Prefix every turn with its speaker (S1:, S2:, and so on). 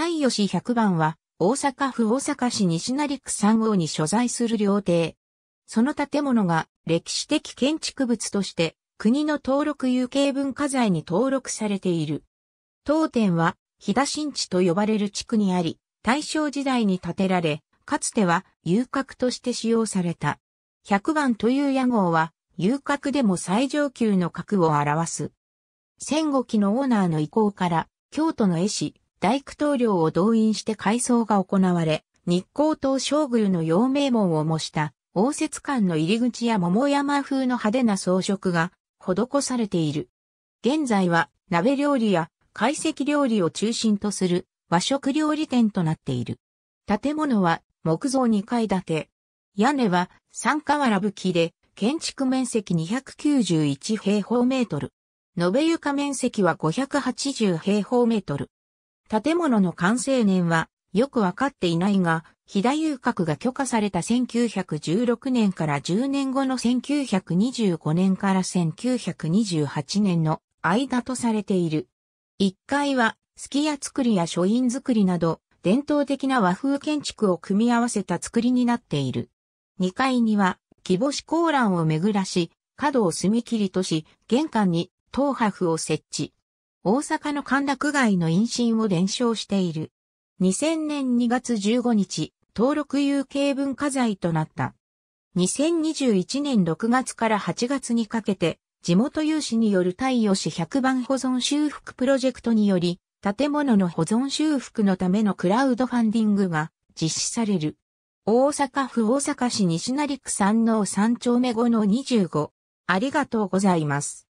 S1: 太
S2: 吉市百番は、大阪府大阪市西成区三号に所在する料亭。その建物が歴史的建築物として国の登録有形文化財に登録されている。当店は、飛騨新地と呼ばれる地区にあり、大正時代に建てられ、かつては遊郭として使用された。百番という屋号は、遊郭でも最上級の格を表す。戦後期のオーナーの意向から、京都の絵師、大工棟梁を動員して改装が行われ、日光島将軍の陽明門を模した応接館の入り口や桃山風の派手な装飾が施されている。現在は鍋料理や懐石料理を中心とする和食料理店となっている。建物は木造2階建て。屋根は三原吹きで建築面積291平方メートル。延べ床面積は580平方メートル。建物の完成年はよくわかっていないが、飛騨遊郭が許可された1916年から10年後の1925年から1928年の間とされている。1階は、すき家作りや書院作りなど、伝統的な和風建築を組み合わせた作りになっている。2階には、木星高欄を巡らし、角を隅切りとし、玄関に、東破布を設置。大阪の歓楽街の陰酒を伝承している。2000年2月15日、登録有形文化財となった。2021年6月から8月にかけて、地元有志による太陽市100番保存修復プロジェクトにより、建物の保存修復のためのクラウドファンディングが実施される。大阪府大阪市西成区山王3丁目5の25。ありがとうございます。